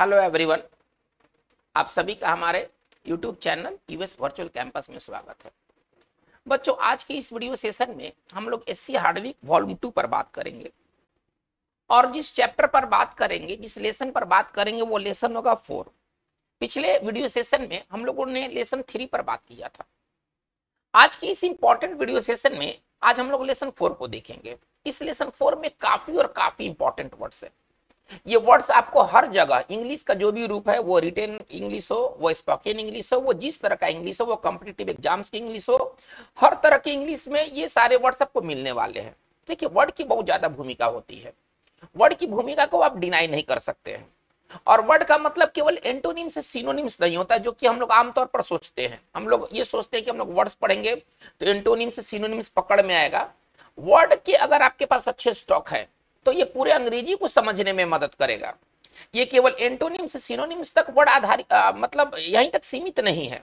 hello everyone आप सभी का हमारे YouTube channel US virtual campus में स्वागत है बच्चों आज की इस वीडियो सेशन में हम लोग S C Hardwick volume two पर बात करेंगे और जिस चैप्टर पर बात करेंगे जिस लेसन पर बात करेंगे वो लेसन होगा फोर पिछले वीडियो सेशन में हम लोगों ने लेसन थ्री पर बात किया था आज की इस इंपॉर्टेंट वीडियो सेशन में आज हम लोग लेसन फोर को देखेंगे इस लेसन फोर में काफी और काफी इंपॉर्टेंट वर्ड्स है ये वर्ड्स आपको हर जगह इंग्लिश का जो भी रूप है वो रिटेन इंग्लिश हो वो स्पोकन इंग्लिश हो वो जिस तरह का इंग्लिश हो वो कॉम्पिटेटिव एग्जाम्स की इंग्लिश हो हर तरह की इंग्लिश में ये सारे वर्ड्स आपको मिलने वाले हैं देखिए वर्ड की बहुत ज़्यादा भूमिका होती है वर्ड की भूमिका को आप डिनाई नहीं कर सकते हैं और वर्ड का मतलब केवल एंटोनिम से सिनोनिम्स नहीं होता जो कि हम लोग आमतौर पर सोचते हैं हम लोग ये सोचते हैं कि हम लोग वर्ड्स पढ़ेंगे तो एंटोनिम से सिनोनिम्स पकड़ में आएगा वर्ड के अगर आपके पास अच्छे स्टॉक है तो ये पूरे अंग्रेजी को समझने में मदद करेगा ये केवल एंटोनिम से सिनोनिम्स तक बड़ा आधारित मतलब यहीं तक सीमित नहीं है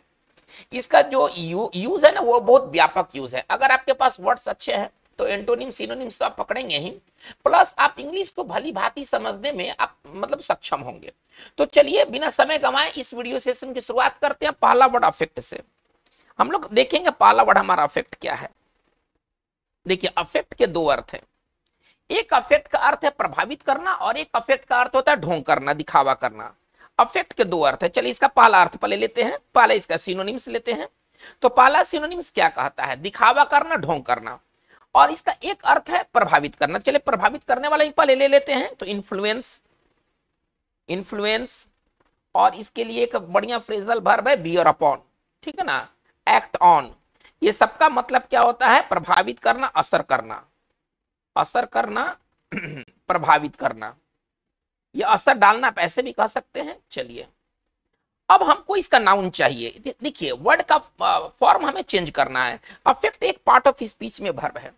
इसका जो यू, यूज है ना वो बहुत व्यापक यूज है अगर आपके पास वर्ड्स अच्छे हैं तो एंटोनिम सिनोनिम्स तो आप पकड़ेंगे ही प्लस आप इंग्लिश को भली भांति समझने में आप मतलब सक्षम होंगे तो चलिए बिना समय गंवाए इस वीडियो सेशन की शुरुआत करते हैं पहला वर्ड अफेक्ट से हम लोग देखेंगे पहला वर्ड हमारा अफेक्ट क्या है देखिए अफेक्ट के दो अर्थ हैं एक अफेक्ट का अर्थ है प्रभावित करना और एक अफेक्ट का अर्थ होता है ढोंग करना दिखावा करना अफेक्ट के दो अर्थ है चलिए इसका पहला अर्थ पहले लेते हैं पहले इसका सिनोनिम्स लेते हैं तो पहला सिनोनिम्स क्या कहता है दिखावा करना ढोंग करना और इसका एक अर्थ है प्रभावित करना चलिए प्रभावित करने वाला ही पहले ले लेते हैं तो इन्फ्लुएंस इन्फ्लुएंस और इसके लिए एक बढ़िया फ्रेजल भर्ब है बियर अपॉन ठीक है ना एक्ट ऑन ये सबका मतलब क्या होता है प्रभावित करना असर करना असर करना प्रभावित करना यह असर डालना आप ऐसे भी कह सकते हैं चलिए अब हमको इसका नाउन चाहिए देखिए वर्ड का फॉर्म हमें चेंज करना है अफेक्ट एक पार्ट ऑफ स्पीच में भर्व है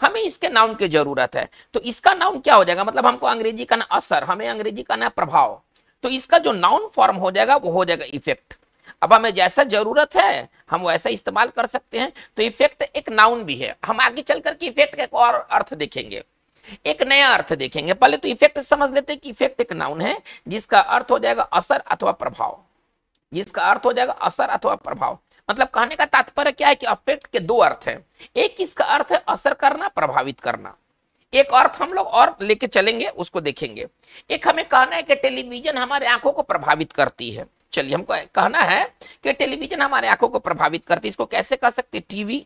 हमें इसके नाउन की जरूरत है तो इसका नाउन क्या हो जाएगा मतलब हमको अंग्रेजी का ना असर हमें अंग्रेजी का ना प्रभाव तो इसका जो नाउन फॉर्म हो जाएगा वो हो जाएगा इफेक्ट अब हमें जैसा जरूरत है हम वैसा इस्तेमाल कर सकते हैं तो इफेक्ट एक नाउन भी है हम आगे चल करके इफेक्ट का एक और अर्थ देखेंगे एक नया अर्थ देखेंगे पहले तो इफेक्ट समझ लेते हैं कि इफेक्ट एक नाउन है जिसका अर्थ हो जाएगा असर अथवा प्रभाव जिसका अर्थ हो जाएगा असर अथवा प्रभाव मतलब कहने का तात्पर्य क्या है कि इफेक्ट के दो अर्थ हैं एक इसका अर्थ है असर करना प्रभावित करना एक अर्थ हम लोग और लेके चलेंगे उसको देखेंगे एक हमें कहना है कि टेलीविजन हमारे आंखों को प्रभावित करती है चलिए हमको कहना है कि टेलीविजन हमारे आंखों को प्रभावित करती है इसको कैसे कह सकते टीवी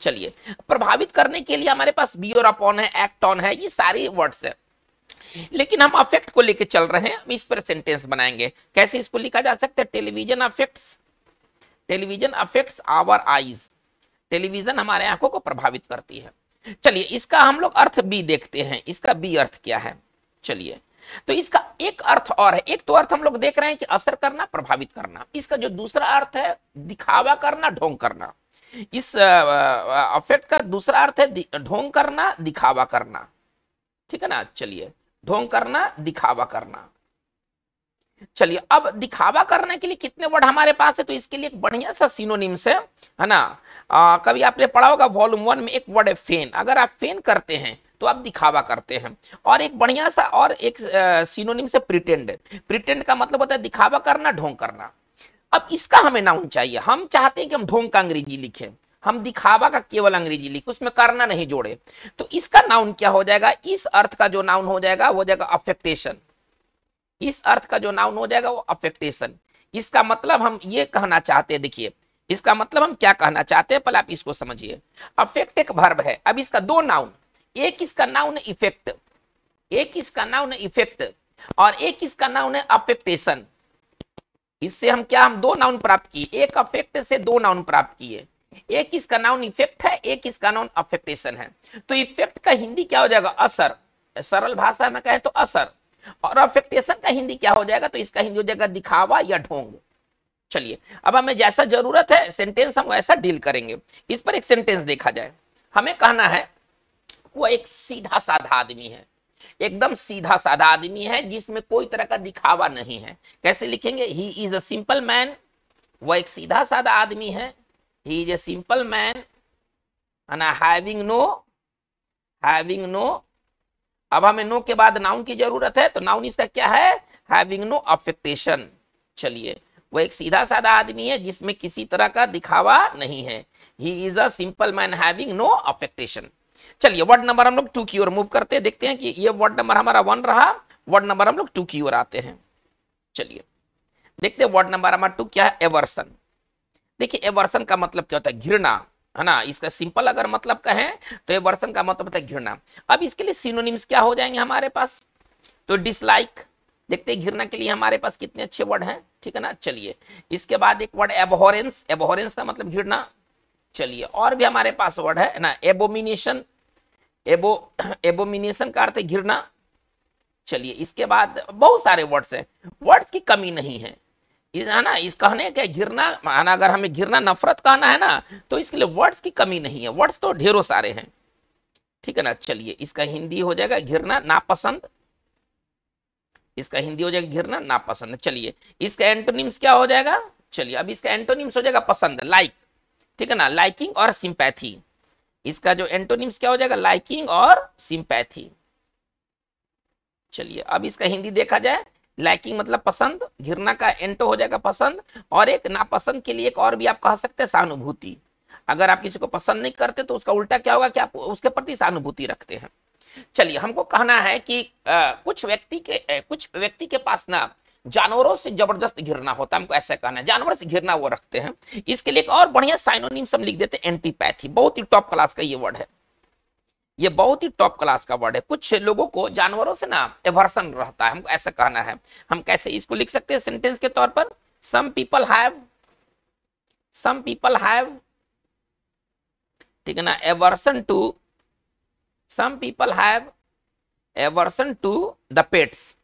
चलिए प्रभावित करने के लिए हमारे पास और अपॉन है एक्ट ऑन है ये सारे वर्ड्स है लेकिन हम अफेक्ट को लेकर चल रहे हैं इस पर सेंटेंस बनाएंगे कैसे इसको लिखा जा सकता है television affects television affects our eyes television हमारे आंखों को प्रभावित करती है चलिए इसका हम लोग अर्थ बी देखते हैं इसका बी अर्थ क्या है चलिए तो इसका एक अर्थ और है एक तो अर्थ हम लोग देख रहे हैं कि असर करना प्रभावित करना इसका जो दूसरा अर्थ है दिखावा करना ढोंग करना इस अफेक्ट का दूसरा अर्थ है ढोंग करना दिखावा करना ठीक है ना चलिए ढोंग करना दिखावा करना चलिए अब दिखावा करने के लिए कितने वर्ड हमारे पास है तो इसके लिए एक बढ़िया सा सिनोनिम्स है है ना आ, कभी आपने पढ़ा होगा वॉल्यूम वन में एक वर्ड है फेन अगर आप फेन करते हैं तो आप दिखावा करते हैं और एक बढ़िया सा और एक सिनोनिम से प्रिटेंड प्रिटेंड का मतलब होता है दिखावा करना ढोंग करना अब इसका हमें नाउन चाहिए हम चाहते हैं कि हम ढोंग का अंग्रेजी लिखें हम दिखावा का केवल अंग्रेजी लिखे उसमें करना नहीं जोड़े तो इसका नाउन क्या हो जाएगा इस अर्थ का जो नाउन हो जाएगा वो जाएगा अफेक्टेशन इस अर्थ का जो नाउन हो जाएगा वो अफेक्टेशन इसका मतलब हम ये कहना चाहते हैं देखिए इसका मतलब हम क्या कहना चाहते हैं पहले आप इसको समझिए अफेक्ट एक भर्ब है अब इसका दो नाउन एक इसका नाउन है इफेक्ट एक इसका नाउन है इफेक्ट और एक इसका नाउन है अफेक्टेशन इससे हम क्या हम दो नाउन प्राप्त किए एक अफेक्ट से दो नाउन प्राप्त किए एक इसका नाउन इफेक्ट है एक इसका नाउन अफेक्टेशन है तो इफेक्ट का हिंदी क्या हो जाएगा असर सरल भाषा में कहें तो असर और अफेक्टेशन का हिंदी क्या हो जाएगा तो इसका हिंदी हो जाएगा दिखावा या ढोंग चलिए अब हमें जैसा जरूरत है सेंटेंस हम वैसा डील करेंगे इस पर एक सेंटेंस देखा जाए हमें कहना है वो एक सीधा साधा आदमी है एकदम सीधा साधा आदमी है जिसमें कोई तरह का दिखावा नहीं है कैसे लिखेंगे he is a simple man वो एक सीधा साधा आदमी है he is a simple man ना हैविंग नो हैविंग नो अब हमें नो के बाद नाउन की जरूरत है तो नाउन इसका क्या है हैविंग नो अफेक्टेशन चलिए वो एक सीधा साधा आदमी है जिसमें किसी तरह का दिखावा नहीं है he is a simple man having no affectation चलिए वर्ड नंबर हम लोग टू की ओर मूव करते हैं देखते हैं कि ये वर्ड नंबर हमारा वन रहा वर्ड नंबर हम लोग टू की ओर आते हैं चलिए देखते हैं वर्ड नंबर हमारा टू क्या है एवर्सन देखिए एवर्सन का मतलब क्या होता है घृणा है ना इसका सिंपल अगर मतलब कहें तो एवर्सन का मतलब होता है घृणा अब इसके लिए सिनोनिम्स क्या हो जाएंगे हमारे पास तो डिसलाइक देखते हैं घृणा के लिए हमारे पास कितने अच्छे वर्ड हैं ठीक है ना चलिए इसके बाद एक वर्ड एबहोरेंस एबहोरेंस का मतलब घृणा चलिए और भी हमारे पास वर्ड है ना एबोमिनेशन एबो एबोमिनेशन का अर्थ घिरना चलिए इसके बाद बहुत सारे वर्ड्स हैं वर्ड्स की कमी नहीं है है ना इस कहने के घिरना माना अगर हमें घिरना नफरत कहना है ना तो इसके लिए वर्ड्स की कमी नहीं है वर्ड्स तो ढेरों सारे हैं ठीक है ना चलिए इसका हिंदी हो जाएगा घिरना नापसंद इसका हिंदी हो जाएगा घिरना नापसंद चलिए इसका एंटोनिम्स क्या हो जाएगा चलिए अब इसका एंटोनिम्स हो जाएगा पसंद लाइक ठीक है ना लाइकिंग और सिंपैथी इसका जो एंटोनिम्स क्या हो जाएगा लाइकिंग और सिंपैथी चलिए अब इसका हिंदी देखा जाए लाइकिंग मतलब पसंद घिरना का एंटो हो जाएगा पसंद और एक नापसंद के लिए एक और भी आप कह सकते हैं सहानुभूति अगर आप किसी को पसंद नहीं करते तो उसका उल्टा क्या होगा कि आप उसके प्रति सहानुभूति रखते हैं चलिए हमको कहना है कि आ, कुछ व्यक्ति के आ, कुछ व्यक्ति के पास ना जानवरों से जबरदस्त घिरना होता है हमको ऐसा कहना है जानवर से घिरना वो रखते हैं इसके लिए एक और बढ़िया साइनोनिम सब लिख देते हैं एंटीपैथी बहुत ही टॉप क्लास का ये वर्ड है ये बहुत ही टॉप क्लास का वर्ड है कुछ लोगों को जानवरों से ना एवर्सन रहता है हमको ऐसा कहना है हम कैसे इसको लिख सकते हैं सेंटेंस के तौर पर some people have some people have ठीक है ना aversion to some people have aversion to the pets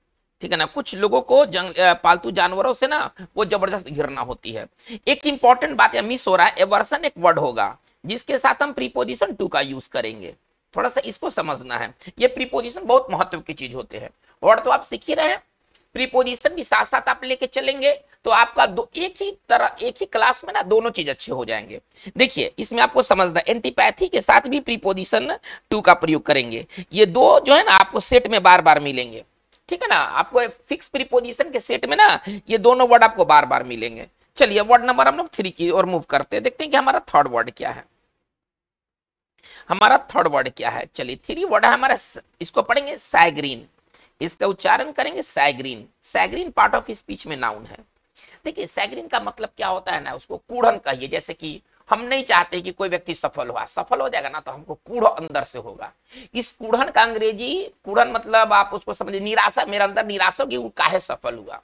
ठीक है ना कुछ लोगों को जंग पालतू जानवरों से ना वो जबरदस्त घिरना होती है एक इंपॉर्टेंट बात मिस हो रहा है एवर्सन एक वर्ड होगा जिसके साथ हम प्रीपोजिशन टू का यूज करेंगे थोड़ा सा इसको समझना है ये प्रीपोजिशन बहुत महत्व की चीज होते हैं वर्ड तो आप सीख ही रहे हैं प्रीपोजिशन भी साथ साथ आप लेके चलेंगे तो आपका दो एक ही तरह एक ही क्लास में ना दोनों चीज अच्छे हो जाएंगे देखिए इसमें आपको समझना एंटीपैथी के साथ भी प्रीपोजिशन टू का प्रयोग करेंगे ये दो जो है ना आपको सेट में बार बार मिलेंगे ठीक है ना आपको फिक्स प्रीपोजिशन के सेट में ना ये दोनों वर्ड आपको बार बार मिलेंगे चलिए वर्ड नंबर हम लोग थ्री की ओर मूव करते हैं देखते हैं कि हमारा थर्ड वर्ड क्या है हमारा थर्ड वर्ड क्या है चलिए थ्री वर्ड है हमारा इसको पढ़ेंगे साइग्रीन इसका उच्चारण करेंगे chagrin chagrin part of speech में नाउन है देखिए साइग्रीन का मतलब क्या होता है ना उसको कूढ़न कहिए जैसे कि हम नहीं चाहते कि कोई व्यक्ति सफल हुआ सफल हो जाएगा ना तो हमको कूढ़ अंदर से होगा इस कूढ़न का अंग्रेजी कूढ़न मतलब आप उसको समझिए निराशा मेरे अंदर निराशा की वो काहे सफल हुआ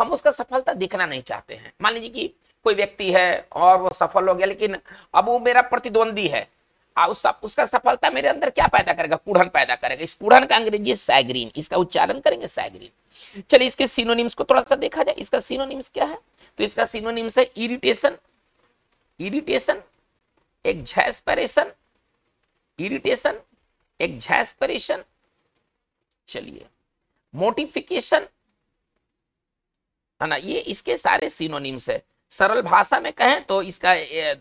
हम उसका सफलता देखना नहीं चाहते हैं मान लीजिए कि कोई व्यक्ति है और वो सफल हो गया लेकिन अब वो मेरा प्रतिद्वंदी है उस, उसका सफलता मेरे अंदर क्या पैदा करेगा कूढ़न पैदा करेगा इस कूढ़न का अंग्रेजी सैग्रीन इसका उच्चारण करेंगे सैग्रीन चलिए इसके सिनोनिम्स को थोड़ा सा देखा जाए इसका सिनोनिम्स क्या है तो इसका सिनोनिम्स है irritation irritation exasperation irritation exasperation चलिए मोटिफिकेशन है ना ये इसके सारे सिनोनिम्स है सरल भाषा में कहें तो इसका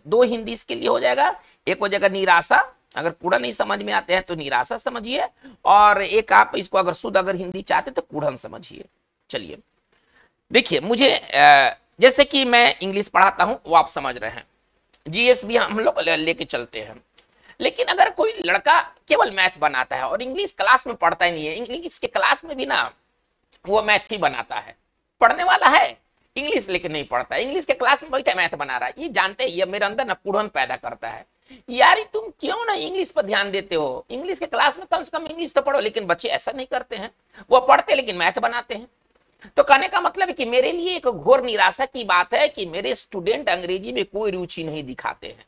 दो हिंदी इसके लिए हो जाएगा एक हो जाएगा निराशा अगर कूड़न नहीं समझ में आते हैं तो निराशा समझिए और एक आप इसको अगर शुद्ध अगर हिंदी चाहते तो कूढ़न समझिए चलिए देखिए मुझे जैसे कि मैं इंग्लिश पढ़ाता हूं वो आप समझ रहे हैं जीएसबी हाँ, हम लोग लेके चलते हैं लेकिन अगर कोई लड़का केवल मैथ बनाता है और इंग्लिश क्लास में पढ़ता ही नहीं है इंग्लिश के क्लास में भी ना वो मैथ ही बनाता है पढ़ने वाला है इंग्लिश लेकिन नहीं पढ़ता इंग्लिश के क्लास में बैठा मैथ बना रहा है ये जानते हैं ये मेरे अंदर ना पूर्ण पैदा करता है यार तुम क्यों ना इंग्लिश पर ध्यान देते हो इंग्लिश के क्लास में कम से कम इंग्लिश तो पढ़ो लेकिन बच्चे ऐसा नहीं करते हैं वो पढ़ते लेकिन मैथ बनाते हैं तो कहने का मतलब है कि मेरे लिए एक घोर निराशा की बात है कि मेरे स्टूडेंट अंग्रेजी में कोई रुचि नहीं दिखाते हैं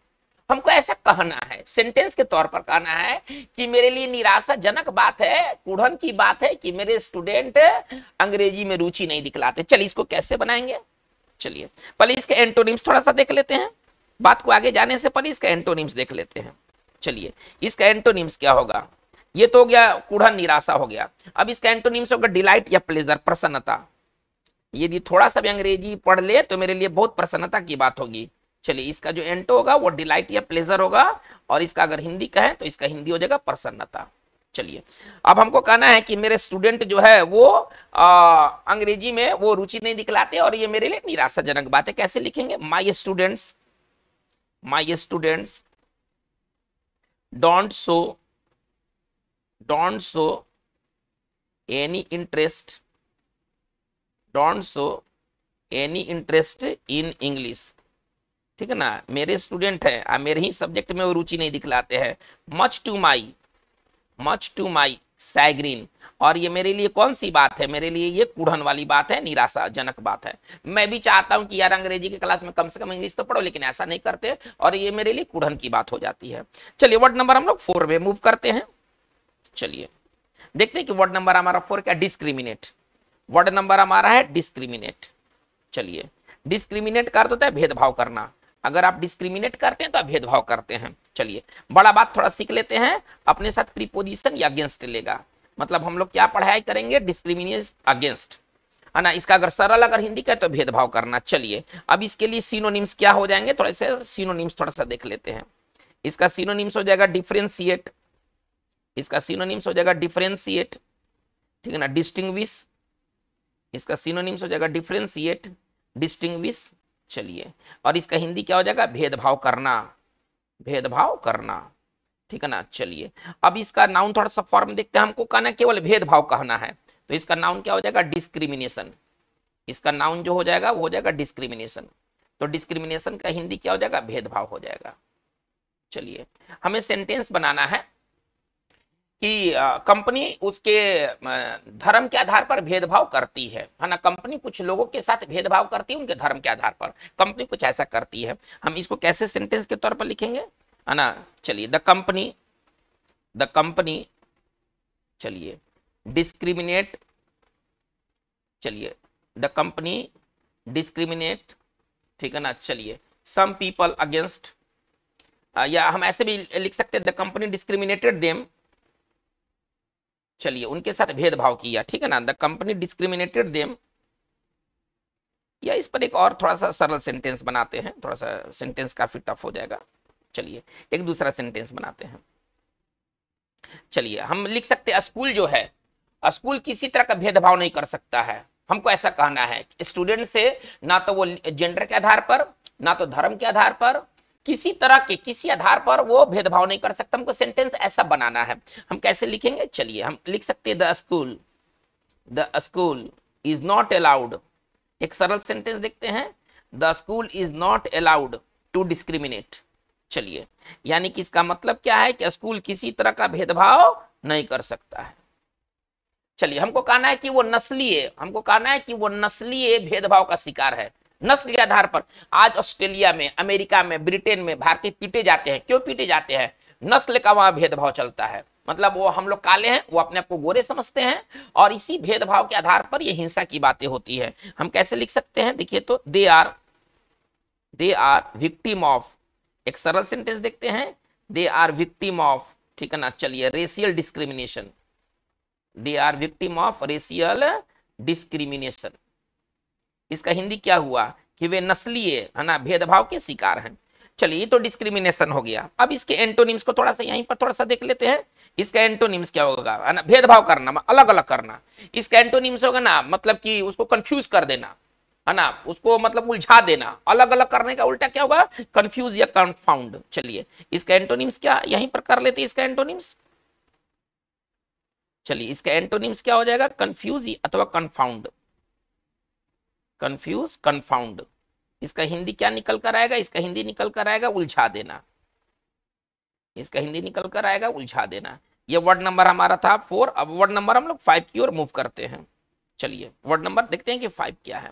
हमको ऐसा कहना है सेंटेंस के तौर पर कहना है कि मेरे लिए निराशाजनक बात है कुढ़न की बात है कि मेरे स्टूडेंट अंग्रेजी में रुचि नहीं दिखलाते चलिए इसको कैसे बनाएंगे चलिए पहले इसके एंटोनिम्स थोड़ा सा देख लेते हैं बात को आगे जाने से पहले इसका एंटोनिम्स देख लेते हैं चलिए इसका एंटोनिम्स क्या होगा ये तो हो गया कूढ़ा निराशा हो गया अब इसका से होगा डिलाइट या प्लेजर प्रसन्नता यदि थोड़ा सा भी अंग्रेजी पढ़ ले तो मेरे लिए बहुत प्रसन्नता की बात होगी चलिए इसका जो एंटो होगा वो डिलाइट या प्लेजर होगा और इसका अगर हिंदी कहें तो इसका हिंदी हो जाएगा प्रसन्नता चलिए अब हमको कहना है कि मेरे स्टूडेंट जो है वो आ, अंग्रेजी में वो रुचि नहीं दिखलाते और ये मेरे लिए निराशाजनक बात है कैसे लिखेंगे my students my students don't show don't show any interest don't show any interest in english ठीक है ना मेरे स्टूडेंट है आ मेरे ही सब्जेक्ट में वो रुचि नहीं दिखलाते हैं much to my much to my chagrin और ये मेरे लिए कौन सी बात है मेरे लिए ये कूढ़न वाली बात है निराशाजनक बात है मैं भी चाहता हूं कि यार अंग्रेजी के क्लास में कम से कम इंग्लिश तो पढ़ो लेकिन ऐसा नहीं करते और ये मेरे लिए कुढ़न की बात हो जाती है चलिए वर्ड नंबर हम लोग फोर में मूव करते हैं चलिए देखते हैं कि वर्ड नंबर हमारा फोर क्या डिस्क्रिमिनेट वर्ड नंबर हमारा है डिस्क्रिमिनेट चलिए डिस्क्रिमिनेट का अर्थ होता है भेदभाव करना अगर आप डिस्क्रिमिनेट करते हैं तो आप भेदभाव करते हैं चलिए बड़ा बात थोड़ा सीख लेते हैं अपने साथ प्रीपोजिशन या अगेंस्ट लेगा मतलब हम लोग क्या पढ़ाई करेंगे डिस्क्रिमिनेट अगेंस्ट है ना इसका अगर सरल अगर हिंदी का है तो भेदभाव करना चलिए अब इसके लिए सीनोनिम्स क्या हो जाएंगे थोड़े से सीनोनिम्स थोड़ा सा देख लेते हैं इसका सीनोनिम्स हो जाएगा डिफ्रेंशिएट इसका सिनोनिम्स हो जाएगा डिफ्रेंसिएट ठीक है ना डिस्टिंग इसका सिनोनिम्स हो जाएगा डिफ्रेंसिएट डिस्टिंग चलिए और इसका हिंदी क्या हो जाएगा भेदभाव करना भेदभाव करना ठीक है ना चलिए अब इसका नाउन थोड़ा सा फॉर्म देखते हैं हमको कहना केवल भेदभाव कहना है तो इसका नाउन क्या हो जाएगा डिस्क्रिमिनेशन इसका नाउन जो हो जाएगा वो हो जाएगा डिस्क्रिमिनेशन तो डिस्क्रिमिनेशन का हिंदी क्या हो जाएगा भेदभाव हो जाएगा चलिए हमें सेंटेंस बनाना है कि कंपनी उसके धर्म के आधार पर भेदभाव करती है है ना कंपनी कुछ लोगों के साथ भेदभाव करती है उनके धर्म के आधार पर कंपनी कुछ ऐसा करती है हम इसको कैसे सेंटेंस के तौर पर लिखेंगे है ना चलिए द कंपनी द कंपनी चलिए डिस्क्रिमिनेट चलिए द कंपनी डिस्क्रिमिनेट ठीक है ना चलिए सम पीपल अगेंस्ट या हम ऐसे भी लिख सकते हैं द कंपनी डिस्क्रिमिनेटेड देम चलिए उनके साथ भेदभाव किया ठीक है ना द कंपनी डिस्क्रिमिनेटेड देम या इस पर एक और थोड़ा सा सरल सेंटेंस बनाते हैं थोड़ा सा सेंटेंस काफी टफ हो जाएगा चलिए एक दूसरा सेंटेंस बनाते हैं चलिए हम लिख सकते हैं स्कूल जो है स्कूल किसी तरह का भेदभाव नहीं कर सकता है हमको ऐसा कहना है स्टूडेंट से ना तो वो जेंडर के आधार पर ना तो धर्म के आधार पर किसी तरह के किसी आधार पर वो भेदभाव नहीं कर सकता हमको सेंटेंस ऐसा बनाना है हम कैसे लिखेंगे चलिए हम लिख सकते हैं the school the school is not allowed एक सरल सेंटेंस देखते हैं the school is not allowed to discriminate चलिए यानी कि इसका मतलब क्या है कि स्कूल किसी तरह का भेदभाव नहीं कर सकता है चलिए हमको कहना है कि वो नस्लीय हमको कहना है कि वो नस्लीय भेदभाव का शिकार है नस्ल के आधार पर आज ऑस्ट्रेलिया में अमेरिका में ब्रिटेन में भारतीय पीटे जाते हैं क्यों पीटे जाते हैं नस्ल का वहां भेदभाव चलता है मतलब वो हम लोग काले हैं वो अपने आप को गोरे समझते हैं और इसी भेदभाव के आधार पर ये हिंसा की बातें होती है हम कैसे लिख सकते हैं देखिए तो they are they are victim of एक सरल सेंटेंस देखते हैं दे आर विक्टिम ऑफ ठीक है ना चलिए racial discrimination they are victim of racial discrimination इसका हिंदी क्या हुआ कि वे नस्लीय है ना भेदभाव के शिकार हैं चलिए तो डिस्क्रिमिनेशन हो गया अब इसके एंटोनिम्स को थोड़ा सा यहीं पर थोड़ा सा देख लेते हैं इसका एंटोनिम्स क्या होगा है ना भेदभाव करना अलग अलग करना इसका एंटोनिम्स होगा ना मतलब कि उसको कंफ्यूज कर देना है ना उसको मतलब उलझा देना अलग अलग करने का उल्टा क्या होगा कंफ्यूज या कन्फाउंड चलिए इसका एंटोनिम्स क्या यहीं पर कर लेते हैं इसका एंटोनिम्स चलिए इसका एंटोनिम्स क्या हो जाएगा कंफ्यूज अथवा कंफाउंड कंफ्यूज कंफाउंड इसका हिंदी क्या निकल कर आएगा इसका हिंदी निकल कर आएगा उलझा देना इसका हिंदी निकल कर आएगा उलझा देना ये वर्ड नंबर हमारा था फोर अब वर्ड नंबर हम लोग फाइव की ओर मूव करते हैं चलिए वर्ड नंबर देखते हैं कि फाइव क्या है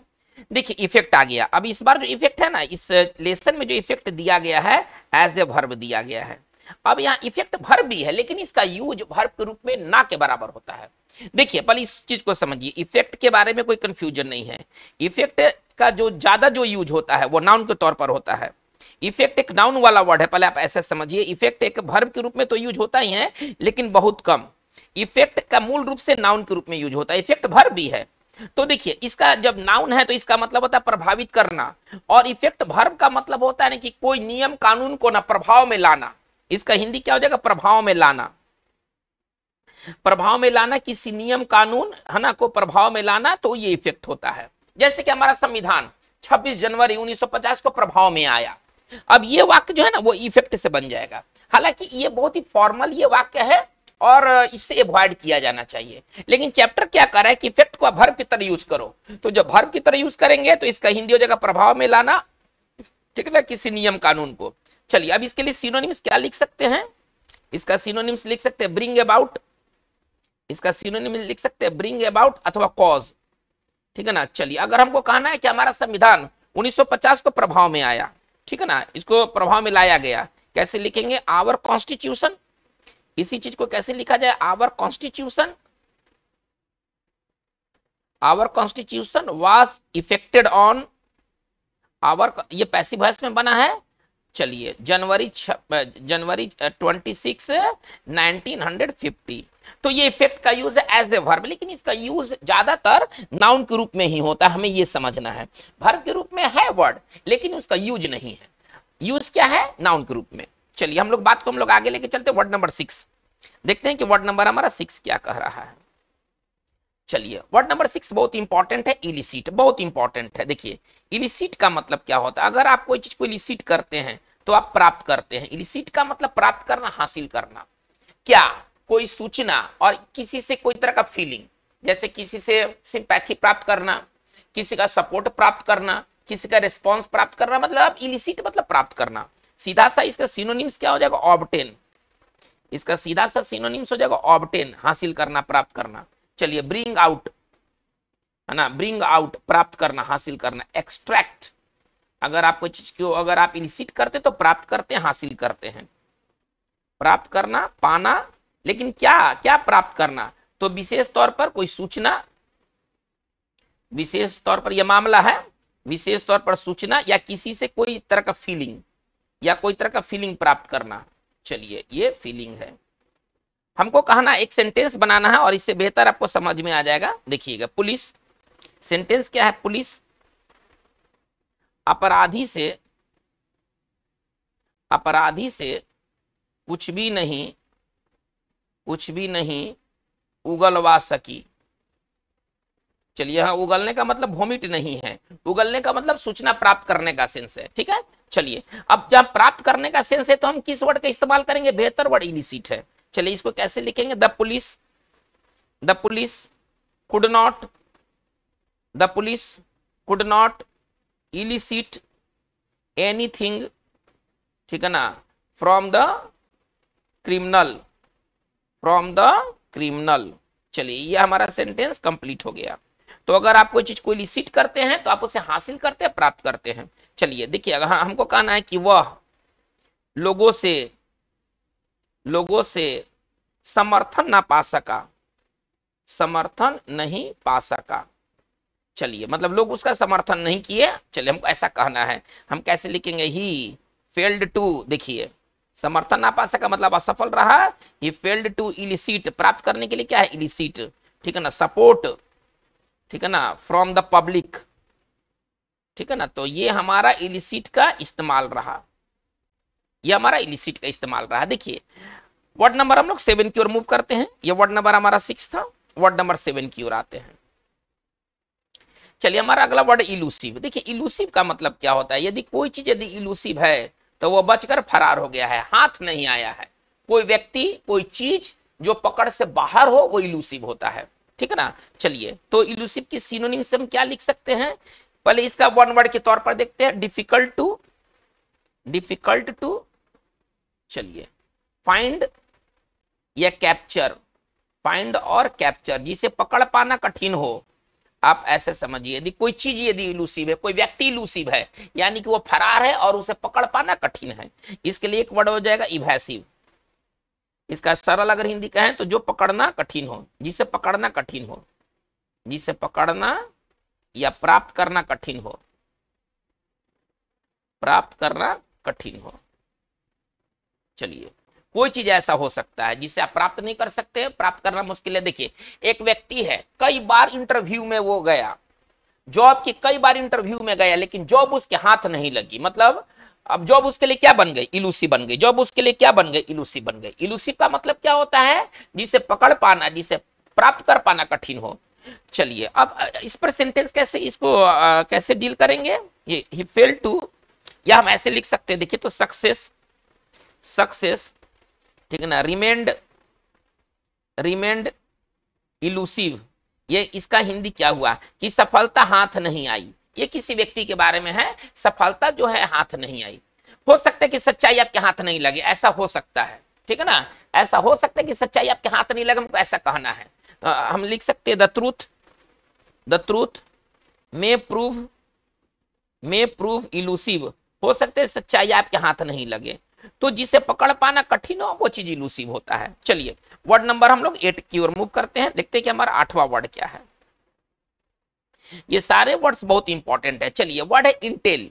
देखिए इफेक्ट आ गया अब इस बार जो इफेक्ट है ना इस लेसन में जो इफेक्ट दिया गया है एज ए वर्ब दिया गया है अब यहाँ इफेक्ट भर भी है लेकिन इसका यूज भर के रूप में ना के बराबर होता है देखिए पहले इस चीज को समझिए इफेक्ट के बारे में कोई कंफ्यूजन नहीं है इफेक्ट का जो ज्यादा जो यूज होता है वो नाउन के तौर पर होता है इफेक्ट एक नाउन वाला वर्ड है पहले आप ऐसे समझिए इफेक्ट एक भर्व के रूप में तो यूज होता ही है लेकिन बहुत कम इफेक्ट का मूल रूप से नाउन के रूप में यूज होता है इफेक्ट भर्व भी है तो देखिए इसका जब नाउन है तो इसका मतलब होता है प्रभावित करना और इफेक्ट भर्व का मतलब होता है ना कि कोई नियम कानून को ना प्रभाव में लाना इसका हिंदी क्या हो जाएगा प्रभाव में लाना प्रभाव में लाना किसी नियम कानून है ना को प्रभाव में लाना तो ये इफेक्ट होता है जैसे कि हमारा संविधान 26 जनवरी 1950 को प्रभाव में आया अब ये वाक्य जो है ना वो इफेक्ट से बन जाएगा हालांकि ये बहुत ही फॉर्मल ये वाक्य है और इससे अवॉइड किया जाना चाहिए लेकिन चैप्टर क्या कर रहा है कि इफेक्ट को भर्व की तरह यूज करो तो जब भर्व की तरह यूज करेंगे तो इसका हिंदी हो जाएगा प्रभाव में लाना ठीक है ना किसी नियम कानून को चलिए अब इसके लिए सीनोनिम्स क्या लिख सकते हैं इसका सीनोनिम्स लिख सकते हैं ब्रिंग अबाउट इसका सिनोनिम लिख सकते हैं ब्रिंग अबाउट अथवा कॉज ठीक है ना चलिए अगर हमको कहना है कि हमारा संविधान 1950 को प्रभाव में आया ठीक है ना इसको प्रभाव में लाया गया कैसे लिखेंगे आवर कॉन्स्टिट्यूशन इसी चीज को कैसे लिखा जाए our constitution our constitution was effected on our ये पैसिव वॉइस में बना है चलिए January January twenty six nineteen hundred fifty तो ये इफेक्ट का यूज है एज ए वर्ब लेकिन इसका यूज ज्यादातर नाउन के रूप में ही होता है हमें ये समझना है वर्ब के रूप में है वर्ड लेकिन उसका यूज नहीं है यूज क्या है नाउन के रूप में चलिए हम लोग बात को हम लोग आगे लेके चलते वर्ड नंबर सिक्स देखते हैं कि वर्ड नंबर हमारा सिक्स क्या कह रहा है चलिए वर्ड नंबर सिक्स बहुत इंपॉर्टेंट है इलिसिट बहुत इंपॉर्टेंट है देखिए इलिसिट का मतलब क्या होता है अगर आप कोई चीज को इलिसिट करते हैं तो आप प्राप्त करते हैं इलिसिट का मतलब प्राप्त करना हासिल करना क्या कोई सूचना और किसी से कोई तरह का फीलिंग जैसे किसी से सिंपैथी प्राप्त करना किसी का सपोर्ट प्राप्त करना किसी का रिस्पॉन्स प्राप्त करना मतलब आप इलिसिट मतलब प्राप्त करना सीधा सा इसका सिनोनिम्स क्या हो जाएगा ऑबटेन इसका सीधा सा सिनोनिम्स हो जाएगा ऑबटेन हासिल करना प्राप्त करना चलिए ब्रिंग आउट है ना ब्रिंग आउट प्राप्त करना हासिल करना एक्सट्रैक्ट अगर आप कोई चीज क्यों अगर आप इनिशिएट करते तो प्राप्त करते हैं हासिल करते हैं प्राप्त करना पाना लेकिन क्या क्या प्राप्त करना तो विशेष तौर पर कोई सूचना विशेष तौर पर यह मामला है विशेष तौर पर सूचना या किसी से कोई तरह का फीलिंग या कोई तरह का फीलिंग प्राप्त करना चलिए ये फीलिंग है हमको कहना एक सेंटेंस बनाना है और इससे बेहतर आपको समझ में आ जाएगा देखिएगा पुलिस सेंटेंस क्या है पुलिस अपराधी से अपराधी से कुछ भी नहीं कुछ भी नहीं उगलवा सकी चलिए हाँ उगलने का मतलब भोमिट नहीं है उगलने का मतलब सूचना प्राप्त करने का सेंस है ठीक है चलिए अब जब प्राप्त करने का सेंस है तो हम किस वर्ड का इस्तेमाल करेंगे बेहतर वर्ड इलिसिट है चलिए इसको कैसे लिखेंगे the police the police could not the police could not illicit anything ठीक है ना from the criminal from the criminal चलिए ये हमारा सेंटेंस कंप्लीट हो गया तो अगर आप कोई चीज को इलिसिट करते हैं तो आप उसे हासिल करते हैं प्राप्त करते हैं चलिए देखिए अगर हाँ, हमको कहना है कि वह लोगों से लोगों से समर्थन ना पा सका समर्थन नहीं पा सका चलिए मतलब लोग उसका समर्थन नहीं किए चलिए हमको ऐसा कहना है हम कैसे लिखेंगे ही फेल्ड टू देखिए समर्थन ना पा सका मतलब असफल रहा ही फेल्ड टू इलिसिट प्राप्त करने के लिए क्या है इलिसिट ठीक है ना सपोर्ट ठीक है ना फ्रॉम द पब्लिक ठीक है ना तो ये हमारा इलिसिट का इस्तेमाल रहा ये हमारा इलिसिट का इस्तेमाल रहा देखिए वर्ड नंबर हम लोग सेवन की ओर मूव करते हैं ये वर्ड नंबर हमारा सिक्स था वर्ड नंबर सेवन की ओर आते हैं चलिए हमारा अगला वर्ड इलूसिव देखिए इलूसिव का मतलब क्या होता है यदि कोई चीज यदि इलूसिव है तो वह बचकर फरार हो गया है हाथ नहीं आया है कोई व्यक्ति कोई चीज जो पकड़ से बाहर हो वो इलूसिव होता है ठीक है ना चलिए तो इलूसिव की सिनोनिम से हम क्या लिख सकते हैं पहले इसका वन वर्ड के तौर पर देखते हैं डिफिकल्ट टू डिफिकल्ट टू चलिए फाइंड या कैप्चर फाइंड और कैप्चर जिसे पकड़ पाना कठिन हो आप ऐसे समझिए यदि कोई चीज यदि इलूसिव है कोई व्यक्ति इलूसिव है यानी कि वो फरार है और उसे पकड़ पाना कठिन है इसके लिए एक वर्ड हो जाएगा इवेसिव इसका सरल अगर हिंदी कहें तो जो पकड़ना कठिन हो जिसे पकड़ना कठिन हो जिसे पकड़ना या प्राप्त करना कठिन हो प्राप्त करना कठिन हो चलिए कोई चीज ऐसा हो सकता है जिसे आप प्राप्त नहीं कर सकते प्राप्त करना मुश्किल है देखिए एक व्यक्ति है कई बार इंटरव्यू में वो गया जॉब की कई बार इंटरव्यू में गया लेकिन जॉब उसके हाथ नहीं लगी मतलब अब जॉब उसके लिए क्या बन गई इलूसी बन गई जॉब उसके लिए क्या बन गई इलूसी बन गई इलूसी का मतलब क्या होता है जिसे पकड़ पाना जिसे प्राप्त कर पाना कठिन हो चलिए अब इस पर सेंटेंस कैसे इसको आ, कैसे डील करेंगे ये ही फेल टू या हम ऐसे लिख सकते हैं देखिए तो सक्सेस सक्सेस ठीक है ना रिमेंड रिमेंड इलूसिव ये इसका हिंदी क्या हुआ कि सफलता हाथ नहीं आई ये किसी व्यक्ति के बारे में है सफलता जो है हाथ नहीं आई हो सकता है कि सच्चाई आपके हाथ नहीं लगे ऐसा हो सकता है ठीक है ना ऐसा हो सकता है कि सच्चाई आपके हाथ नहीं लगे हमको ऐसा कहना है तो हम लिख सकते हैं the truth the truth may prove may prove elusive हो सकते सच्चाई आपके हाथ नहीं लगे तो जिसे पकड़ पाना कठिन हो वो चीज इलूसिव होता है चलिए वर्ड नंबर हम लोग एट की ओर मूव करते हैं देखते हैं कि हमारा आठवां वर्ड क्या है ये सारे वर्ड्स बहुत इंपॉर्टेंट है चलिए वर्ड है इंटेल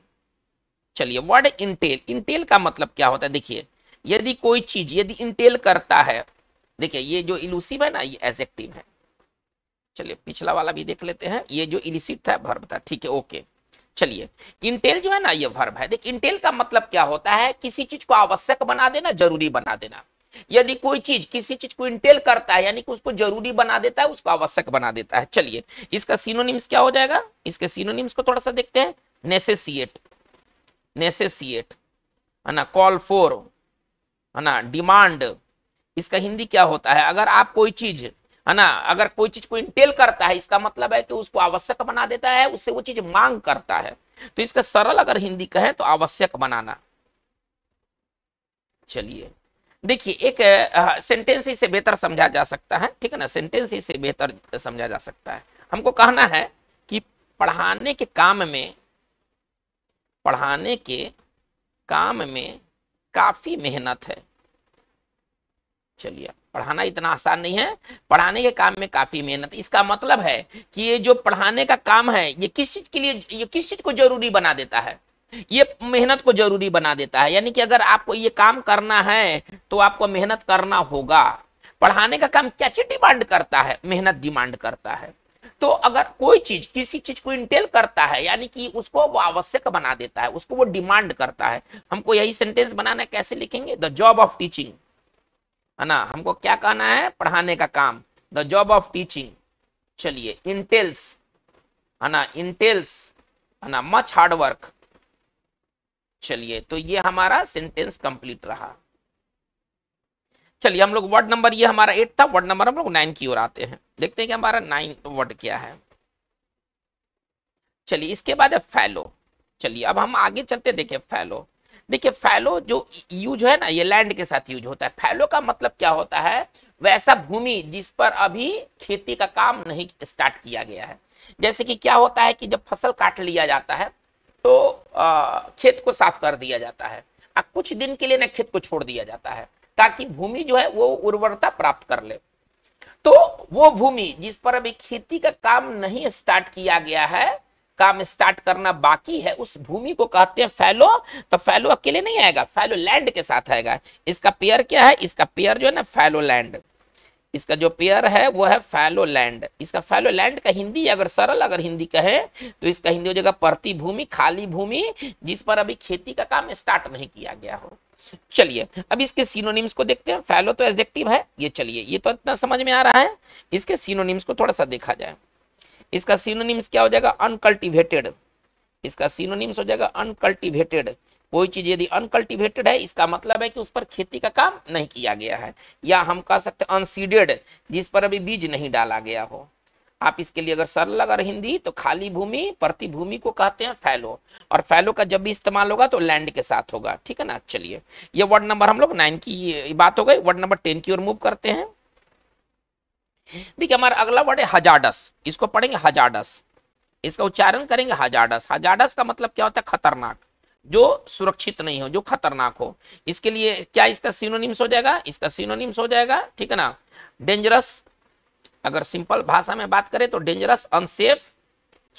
चलिए वर्ड इंटेल इंटेल का मतलब क्या होता है देखिए यदि कोई चीज यदि इंटेल करता है देखिए ये जो इलूसिव है ना ये एजेक्टिव है चलिए पिछला वाला भी देख लेते हैं ये जो इलिसिट था भर बता ठीक है ओके चलिए इंटेल जो है ना ये वर्ब है देख इंटेल का मतलब क्या होता है किसी चीज को आवश्यक बना देना जरूरी बना देना यदि कोई चीज किसी चीज को इंटेल करता है यानी कि उसको जरूरी बना देता है उसको आवश्यक बना देता है चलिए इसका सीनोनिम्स क्या हो जाएगा इसके सीनोनिम्स को थोड़ा सा देखते हैं नेसेसिएट नेसेसिएट है ना कॉल फोर है ना डिमांड इसका हिंदी क्या होता है अगर आप कोई चीज है ना अगर कोई चीज को इंटेल करता है इसका मतलब है कि उसको आवश्यक बना देता है उससे वो चीज मांग करता है तो इसका सरल अगर हिंदी कहें तो आवश्यक बनाना चलिए देखिए एक सेंटेंस इसे बेहतर समझा जा सकता है ठीक है ना सेंटेंस इसे बेहतर समझा जा सकता है हमको कहना है कि पढ़ाने के काम में पढ़ाने के काम में काफी मेहनत है चलिए पढ़ाना इतना आसान नहीं है पढ़ाने के काम में काफ़ी मेहनत इसका मतलब है कि ये जो पढ़ाने का काम है ये किस चीज़ के लिए ये किस चीज़ को ज़रूरी बना देता है ये मेहनत को ज़रूरी बना देता है यानी कि अगर आपको ये काम करना है तो आपको मेहनत करना होगा पढ़ाने का काम क्या चीज़ डिमांड करता है मेहनत डिमांड करता है तो अगर कोई चीज किसी चीज को इंटेल करता है यानी कि उसको वो आवश्यक बना देता है उसको वो डिमांड करता है हमको यही सेंटेंस बनाना कैसे लिखेंगे द जॉब ऑफ टीचिंग है ना हमको क्या कहना है पढ़ाने का काम द जॉब ऑफ टीचिंग चलिए इंटेल्स है ना इंटेल्स है ना मच हार्ड वर्क चलिए तो ये हमारा सेंटेंस कंप्लीट रहा चलिए हम लोग वर्ड नंबर ये हमारा एट था वर्ड नंबर हम लोग नाइन की ओर आते हैं देखते हैं कि हमारा नाइन वर्ड क्या है चलिए इसके बाद है फैलो चलिए अब हम आगे चलते देखें फैलो देखिए फैलो जो यूज है ना ये लैंड के साथ यूज होता है फैलो का मतलब क्या होता है वैसा भूमि जिस पर अभी खेती का काम नहीं स्टार्ट किया गया है जैसे कि क्या होता है कि जब फसल काट लिया जाता है तो आ, खेत को साफ कर दिया जाता है और कुछ दिन के लिए ना खेत को छोड़ दिया जाता है ताकि भूमि जो है वो उर्वरता प्राप्त कर ले तो वो भूमि जिस पर अभी खेती का काम नहीं स्टार्ट किया गया है काम स्टार्ट करना बाकी है उस भूमि को कहते हैं फैलो तो फैलो अकेले नहीं आएगा फैलो लैंड के साथ आएगा इसका पेयर क्या है इसका पेयर जो है ना फैलो लैंड इसका जो पेयर है वो है फैलो लैंड इसका फैलो लैंड का हिंदी अगर सरल अगर हिंदी कहे तो इसका हिंदी हो जाएगा भूमि खाली भूमि जिस पर अभी खेती का काम स्टार्ट नहीं किया गया हो चलिए अब इसके सिनोनिम्स को देखते हैं फैलो तो एजेक्टिव है ये चलिए ये तो इतना समझ में आ रहा है इसके सिनोनिम्स को थोड़ा सा देखा जाए इसका सीनोनिम्स क्या हो जाएगा अनकल्टिवेटेड इसका सीनोनिम्स हो जाएगा अनकल्टिवेटेड कोई चीज यदि अनकल्टिवेटेड है इसका मतलब है कि उस पर खेती का काम नहीं किया गया है या हम कह सकते हैं अनसीडेड जिस पर अभी बीज नहीं डाला गया हो आप इसके लिए अगर सरल अगर हिंदी तो खाली भूमि प्रतिभूमि को कहते हैं फैलो और फैलो का जब भी इस्तेमाल होगा तो लैंड के साथ होगा ठीक है ना चलिए ये वर्ड नंबर हम लोग नाइन की बात हो गई वर्ड नंबर टेन की ओर मूव करते हैं देखिए हमारा अगला वर्ड है हजाडस इसको पढ़ेंगे हजाडस इसका उच्चारण करेंगे हजाडस हजाडस का मतलब क्या होता है खतरनाक जो सुरक्षित नहीं हो जो खतरनाक हो इसके लिए क्या इसका सिनोनिम्स हो जाएगा इसका सिनोनिम्स हो जाएगा ठीक है ना डेंजरस अगर सिंपल भाषा में बात करें तो डेंजरस अनसेफ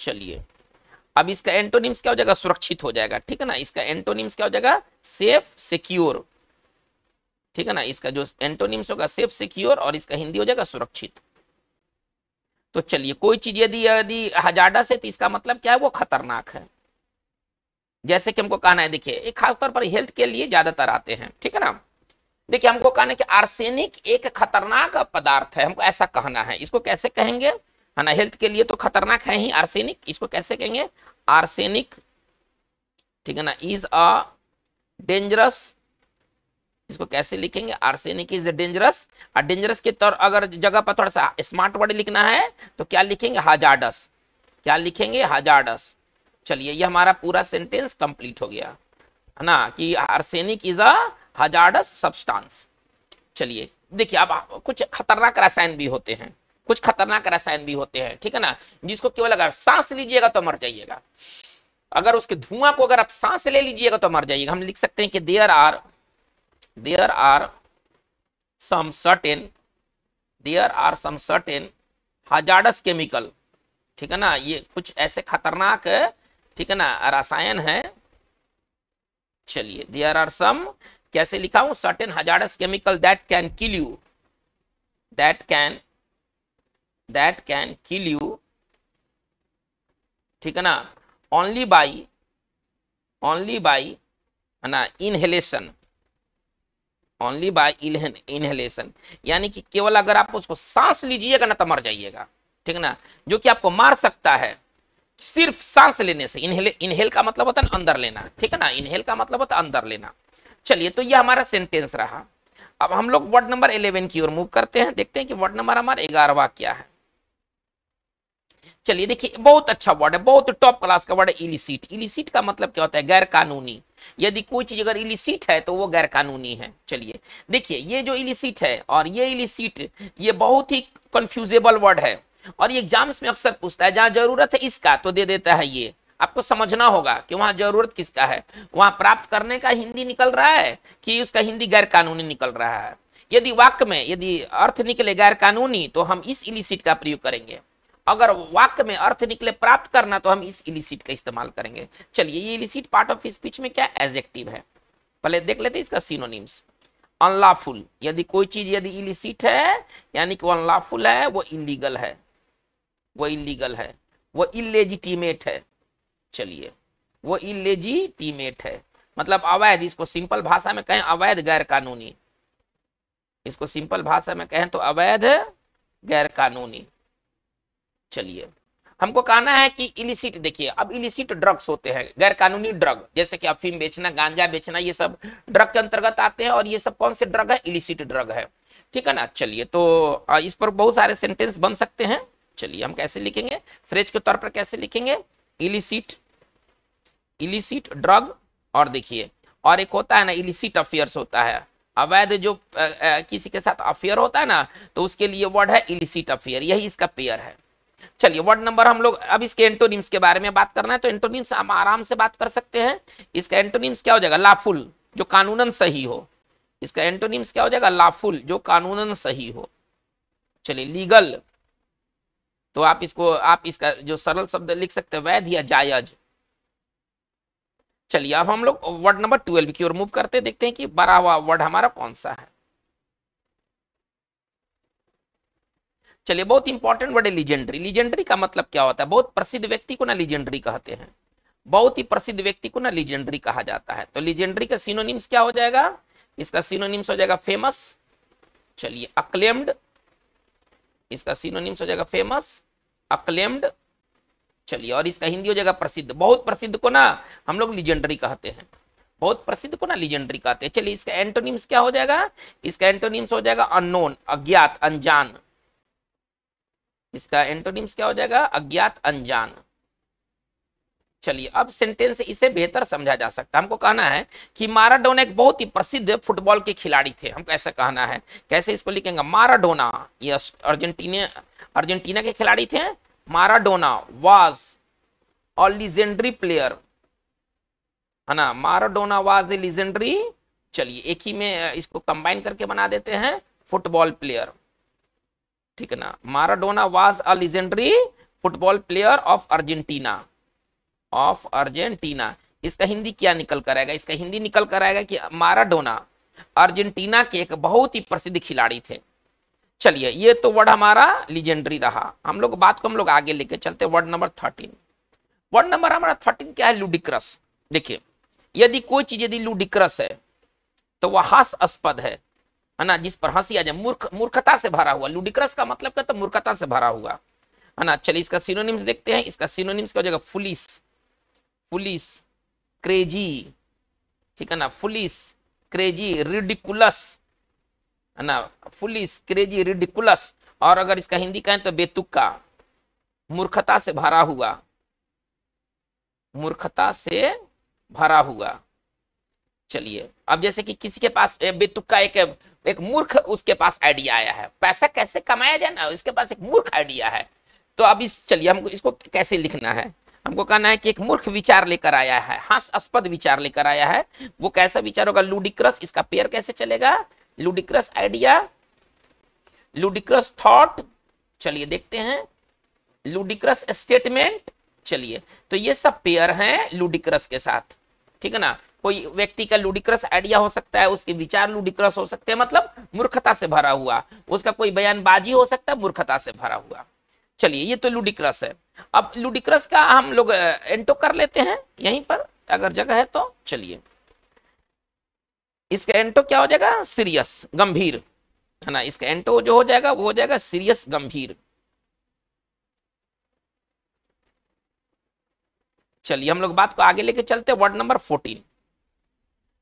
चलिए अब इसका एंटोनिम्स क्या हो जाएगा सुरक्षित हो जाएगा ठीक है ना इसका एंटोनिम्स क्या हो जाएगा सेफ सिक्योर ठीक है ना इसका जो एंटोनिम्स होगा सेफ सिक्योर और इसका हिंदी हो जाएगा सुरक्षित तो चलिए कोई चीज यदि यदि हजाडा से तो इसका मतलब क्या है वो खतरनाक है जैसे कि हमको कहना है देखिए एक खासतौर पर हेल्थ के लिए ज्यादातर आते हैं ठीक है ना देखिए हमको कहना है कि आर्सेनिक एक खतरनाक पदार्थ है हमको ऐसा कहना है इसको कैसे कहेंगे है ना हेल्थ के लिए तो खतरनाक है ही आर्सेनिक इसको कैसे कहेंगे आर्सेनिक ठीक है ना इज अ डेंजरस इसको कैसे लिखेंगे आर्सेनिक इज डेंजरस और डेंजरस के तौर अगर जगह पर थोड़ा सा स्मार्ट वर्ड लिखना है तो क्या लिखेंगे हजारडस क्या लिखेंगे हजारडस चलिए ये हमारा पूरा सेंटेंस कंप्लीट हो गया है ना कि arsenic is a hazardous substance चलिए देखिए अब कुछ खतरनाक रसायन भी होते हैं कुछ खतरनाक रसायन भी होते हैं ठीक है ना जिसको केवल अगर सांस लीजिएगा तो मर जाइएगा अगर उसके धुआं को अगर आप सांस ले लीजिएगा तो मर जाइएगा हम लिख सकते हैं कि there are there are some certain there are some certain hazardous chemical ठीक है ना ये कुछ ऐसे खतरनाक ठीक है ना रसायन है चलिए देयर आर सम कैसे लिखा हूं certain hazardous chemical that can kill you that can that can kill you ठीक है ना ओनली बाई ओनली बाई है ना इनहेलेशन ओनली बाय इनहेलेशन यानी कि केवल अगर आप उसको सांस लीजिएगा ना तो मर जाइएगा ठीक ना जो कि आपको मार सकता है सिर्फ सांस लेने से इनहेल इनहेल का मतलब होता है अंदर लेना ठीक है ना इनहेल का मतलब होता है अंदर लेना चलिए तो यह हमारा सेंटेंस रहा अब हम लोग वर्ड नंबर इलेवन की ओर मूव करते हैं देखते हैं कि वर्ड नंबर हमारा ग्यारहवा क्या है चलिए देखिए बहुत अच्छा वर्ड है बहुत टॉप क्लास का वर्ड है इलिसिट इलिसिट का मतलब क्या होता है गैर कानूनी यदि कोई चीज अगर इलिसिट है तो वो गैर कानूनी है चलिए देखिए ये जो इलिसिट है और ये इलिसिट ये बहुत ही कंफ्यूजेबल वर्ड है और ये एग्जाम्स में अक्सर पूछता है जहां जरूरत है इसका तो दे देता है ये आपको समझना होगा कि वहां जरूरत किसका है वहां प्राप्त करने का हिंदी निकल रहा है कि उसका हिंदी गैर कानूनी निकल रहा है यदि वाक्य में यदि अर्थ निकले गैर कानूनी तो हम इस इलिसिट का प्रयोग करेंगे अगर वाक्य में अर्थ निकले प्राप्त करना तो हम इस इलिसिट का इस्तेमाल करेंगे चलिए ये इलिसिट पार्ट ऑफ स्पीच में क्या एजेक्टिव है पहले देख लेते इसका सीनोनिम्स अनलाफुल यदि कोई चीज यदि इलिसिट है यानी कि वो अनलाफुल है वो इलीगल है वो इलीगल है वो इलेजिटिमेट है चलिए वो इलेजिटिमेट है मतलब अवैध इसको सिंपल भाषा में कहें अवैध गैर कानूनी इसको सिंपल भाषा में कहें तो अवैध गैर कानूनी चलिए हमको कहना है कि इलिसिट देखिए अब इलिसिट ड्रग्स होते हैं गैर कानूनी ड्रग जैसे कि अफीम बेचना गांजा बेचना ये सब ड्रग के अंतर्गत आते हैं और ये सब कौन से ड्रग है इलिसिट ड्रग है ठीक है ना चलिए तो इस पर बहुत सारे सेंटेंस बन सकते हैं चलिए हम कैसे लिखेंगे फ्रेज के तौर पर कैसे लिखेंगे इलिसिट इलिसिट ड्रग और देखिए और एक होता है ना इलिसिट अफेयर्स होता है अवैध जो आ, आ, किसी के साथ अफेयर होता है ना तो उसके लिए वर्ड है इलिसिट अफेयर यही इसका पेयर है चलिए वर्ड नंबर हम लोग अब इसके एंटोनिम्स के बारे में बात करना है तो एंटोनिम्स हम आराम से बात कर सकते हैं इसका एंटोनिम्स क्या हो जाएगा लाफुल जो कानूनन सही हो इसका एंटोनिम्स क्या हो जाएगा लाफुल जो कानूनन सही हो चलिए लीगल तो आप इसको आप इसका जो सरल शब्द लिख सकते हैं वैध या जायज चलिए अब हम लोग वर्ड नंबर ट्वेल्व की ओर मूव करते देखते हैं कि हुआ वर्ड हमारा कौन सा है चलिए बहुत इंपॉर्टेंट वर्ड है लीजेंडरी लीजेंडरी का मतलब क्या होता है बहुत प्रसिद्ध व्यक्ति को ना लीजेंडरी कहते हैं बहुत ही प्रसिद्ध व्यक्ति को ना लीजेंडरी कहा जाता है तो लीजेंडरी का सिनोनिम्स क्या हो जाएगा इसका सिनोनिम्स हो जाएगा फेमस चलिए अक्लेम्ड इसका सिनोनिम्स हो जाएगा फेमस अक्लेम्ड चलिए और इसका हिंदी हो जाएगा प्रसिद्ध बहुत प्रसिद्ध को ना हम लोग लीजेंडरी कहते हैं बहुत प्रसिद्ध को ना लीजेंडरी कहते हैं चलिए इसका एंटोनिम्स क्या हो जाएगा इसका एंटोनिम्स हो जाएगा अननोन अज्ञात अनजान इसका एंटोनिम्स क्या हो जाएगा अज्ञात अनजान चलिए अब सेंटेंस इसे बेहतर समझा जा सकता है हमको कहना है कि माराडोना एक बहुत ही प्रसिद्ध फुटबॉल के खिलाड़ी थे हमको ऐसा कहना है कैसे इसको लिखेंगे माराडोना ये अर्जेंटीना अर्जेंटीना के खिलाड़ी थे माराडोना वाज और लिजेंडरी प्लेयर है ना माराडोना वाज ए लिजेंडरी चलिए एक ही में इसको कंबाइन करके बना देते हैं फुटबॉल प्लेयर ठीक है ना Maradona was a legendary football player of Argentina of Argentina इसका हिंदी क्या निकल कर आएगा इसका हिंदी निकल कर आएगा कि माराडोना अर्जेंटीना के एक बहुत ही प्रसिद्ध खिलाड़ी थे चलिए ये तो वर्ड हमारा लीजेंडरी रहा हम लोग बात को हम लोग आगे लेके चलते word number thirteen word number हमारा थर्टीन क्या है लुडिक्रस देखिए यदि कोई चीज यदि लुडिक्रस है तो वह हास्यास्पद है है ना जिस पर हंसी आ जाए मूर्ख मूर्खता से भरा हुआ लुडिक्रस का मतलब क्या तो मूर्खता से भरा हुआ है ना चलिए इसका सिनोनिम्स देखते हैं इसका सिनोनिम्स क्या हो जाएगा फुलिस फुलिस क्रेजी ठीक है ना फुलिस क्रेजी रिडिकुलस है ना फुलिस क्रेजी रिडिकुलस और अगर इसका हिंदी कहें तो बेतुका मूर्खता से भरा हुआ मूर्खता से भरा हुआ चलिए अब जैसे कि किसी के पास बेतुक्का एक एक मूर्ख उसके पास आइडिया आया है पैसा कैसे कमाया जाए ना इसके पास एक मूर्ख आइडिया है तो अब इस चलिए हमको इसको कैसे लिखना है हमको कहना है कि एक मूर्ख विचार लेकर आया है हास्यास्पद विचार लेकर आया है वो कैसा विचार होगा लूडिक्रस इसका पेयर कैसे चलेगा लूडिक्रस आइडिया लूडिक्रस थॉट चलिए देखते हैं लूडिक्रस स्टेटमेंट चलिए तो ये सब पेयर हैं लूडिक्रस के साथ ठीक है ना कोई व्यक्ति का लुडिक्रस आइडिया हो सकता है उसके विचार लुडिक्रस हो सकते हैं मतलब मूर्खता से भरा हुआ उसका कोई बयानबाजी हो सकता है मूर्खता से भरा हुआ चलिए ये तो लुडिक्रस है अब लुडिक्रस का हम लोग एंटो कर लेते हैं यहीं पर अगर जगह है तो चलिए इसका एंटो क्या हो जाएगा सीरियस गंभीर है ना इसका एंटो जो हो जाएगा वो हो जाएगा सीरियस गंभीर चलिए हम लोग बात को आगे लेके चलते हैं वर्ड नंबर फोर्टीन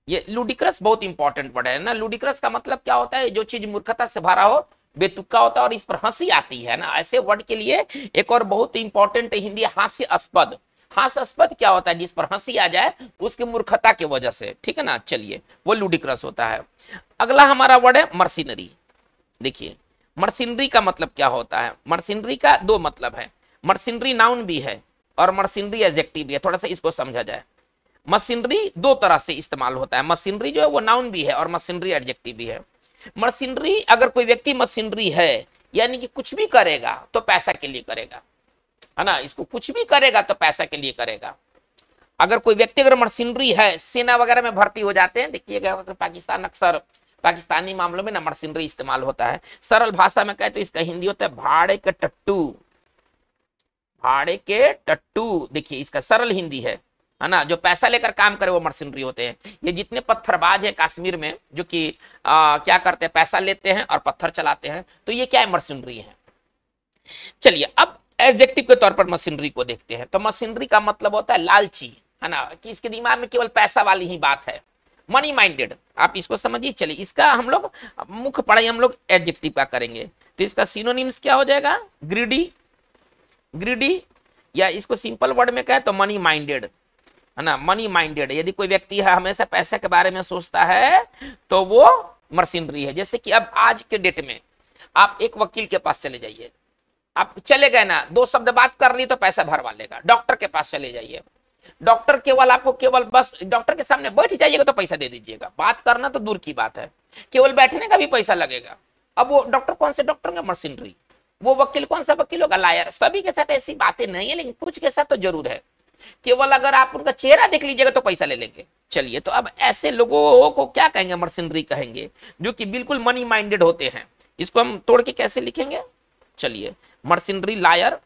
ये लुडिक्रस बहुत इंपॉर्टेंट वर्ड है ना लुडिक्रस का मतलब क्या होता है जो चीज मूर्खता से भरा हो बेतुक्का होता है और इस पर हंसी आती है ना ऐसे वर्ड के लिए एक और बहुत इंपॉर्टेंट हिंदी हास्यास्पद हास्यास्पद क्या होता है जिस पर हंसी आ जाए उसकी मूर्खता की वजह से ठीक है ना चलिए वो लुडिक्रस होता है अगला हमारा वर्ड है मर्सिनरी देखिए मर्सिनरी का मतलब क्या होता है मर्सिनरी का दो मतलब है मर्सिनरी नाउन भी है और मर्सिनरी एजेक्टिव भी है थोड़ा सा इसको समझा जाए मशीनरी दो तरह से इस्तेमाल होता है मशीनरी जो है वो नाउन भी है और मशीनरी एडजेक्टिव भी है मशीनरी अगर कोई व्यक्ति मशीनरी है यानी कि कुछ भी करेगा तो पैसा के लिए करेगा है ना इसको कुछ भी करेगा तो पैसा के लिए करेगा अगर कोई व्यक्ति अगर मशीनरी है सेना वगैरह में भर्ती हो जाते हैं देखिएगा अगर पाकिस्तान अक्सर पाकिस्तानी मामलों में ना मशीनरी इस्तेमाल होता है सरल भाषा में कहे तो इसका हिंदी होता है भाड़े के टट्टू भाड़े के टट्टू देखिए इसका सरल हिंदी है है ना जो पैसा लेकर काम करे वो मर्सिनरी होते हैं ये जितने पत्थरबाज हैं कश्मीर में जो कि क्या करते हैं पैसा लेते हैं और पत्थर चलाते हैं तो ये क्या है मर्सिनरी है चलिए अब एडजेक्टिव के तौर पर मशीनरी को देखते हैं तो मशीनरी का मतलब होता है लालची है ना कि इसके दिमाग में केवल पैसा वाली ही बात है मनी माइंडेड आप इसको समझिए चलिए इसका हम लोग मुख्य पढ़ाई हम लोग एडजेक्टिव का करेंगे तो इसका सिनोनिम्स क्या हो जाएगा ग्रीडी ग्रीडी या इसको सिंपल वर्ड में कहे तो मनी माइंडेड है ना मनी माइंडेड यदि कोई व्यक्ति है हमेशा पैसे के बारे में सोचता है तो वो मशीनरी है जैसे कि अब आज के डेट में आप एक वकील के पास चले जाइए आप चले गए ना दो शब्द बात कर रही तो पैसा भरवा लेगा डॉक्टर के पास चले जाइए डॉक्टर केवल आपको केवल बस डॉक्टर के सामने बैठ जाइएगा तो पैसा दे दीजिएगा बात करना तो दूर की बात है केवल बैठने का भी पैसा लगेगा अब वो डॉक्टर कौन से डॉक्टर का मशीनरी वो वकील कौन सा वकील होगा लायर सभी के साथ ऐसी बातें नहीं है लेकिन कुछ के साथ तो जरूर है केवल अगर आप उनका चेहरा देख लीजिएगा तो पैसा ले लेंगे चलिए तो अब ऐसे लोगों को क्या कहेंगे मर्सेनरी कहेंगे जो कि बिल्कुल मनी माइंडेड होते हैं इसको हम तोड़ के कैसे लिखेंगे चलिए मर्सिनरी लायर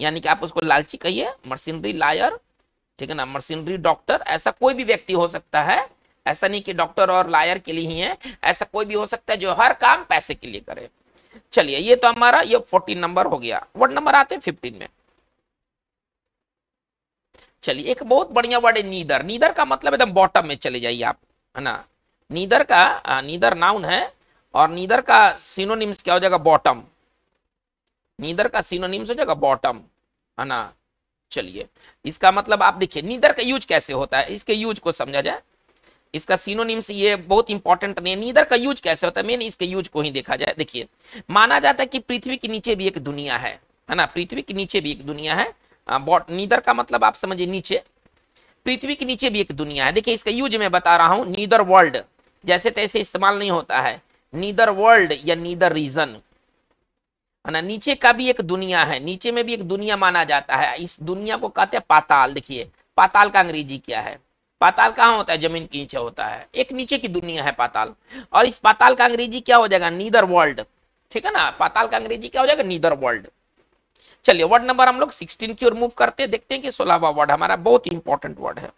यानी कि आप उसको लालची कहिए मर्सिनरी लायर ठीक है ना मर्सिनरी डॉक्टर ऐसा कोई भी व्यक्ति हो सकता है ऐसा नहीं कि डॉक्टर और लायर के लिए ही है ऐसा कोई भी हो सकता है जो हर काम पैसे के लिए करे चलिए ये तो हमारा ये फोर्टीन नंबर हो गया वर्ड नंबर आते हैं फिफ्टीन में चलिए एक बहुत बढ़िया वर्ड है नीदर नीदर का मतलब एकदम बॉटम में चले जाइए आप है ना नीदर का नीदर नाउन है और नीदर का सिनोनिम्स क्या हो जाएगा बॉटम नीदर का सिनोनिम्स हो जाएगा बॉटम है ना चलिए इसका मतलब आप देखिए नीदर का यूज कैसे होता है इसके यूज को समझा जाए इसका सिनोनिम्स ये बहुत इंपॉर्टेंट नहीं है नीदर का यूज कैसे होता है मेन इसके यूज को ही देखा जाए देखिए माना जाता है कि पृथ्वी के नीचे भी एक दुनिया है है ना पृथ्वी के नीचे भी एक दुनिया है नीदर का मतलब आप समझिए नीचे पृथ्वी के नीचे भी एक दुनिया है देखिए इसका यूज मैं बता रहा हूँ नीदर वर्ल्ड जैसे तैसे इस्तेमाल नहीं होता है नीदर वर्ल्ड या नीदर रीजन है ना नीचे का भी एक दुनिया है नीचे में भी एक दुनिया माना जाता है इस दुनिया को कहते हैं पाताल देखिए पाताल का अंग्रेजी क्या है पाताल कहाँ होता है जमीन के नीचे होता है एक नीचे की दुनिया है पाताल और इस पाताल का अंग्रेजी क्या हो जाएगा नीदर वर्ल्ड ठीक है ना पाताल का अंग्रेजी क्या हो जाएगा नीदर वर्ल्ड चलिए वर्ड नंबर हम लोग 16 की ओर मूव करते हैं देखते हैं कि सोलहवा वर्ड हमारा बहुत इंपॉर्टेंट वर्ड है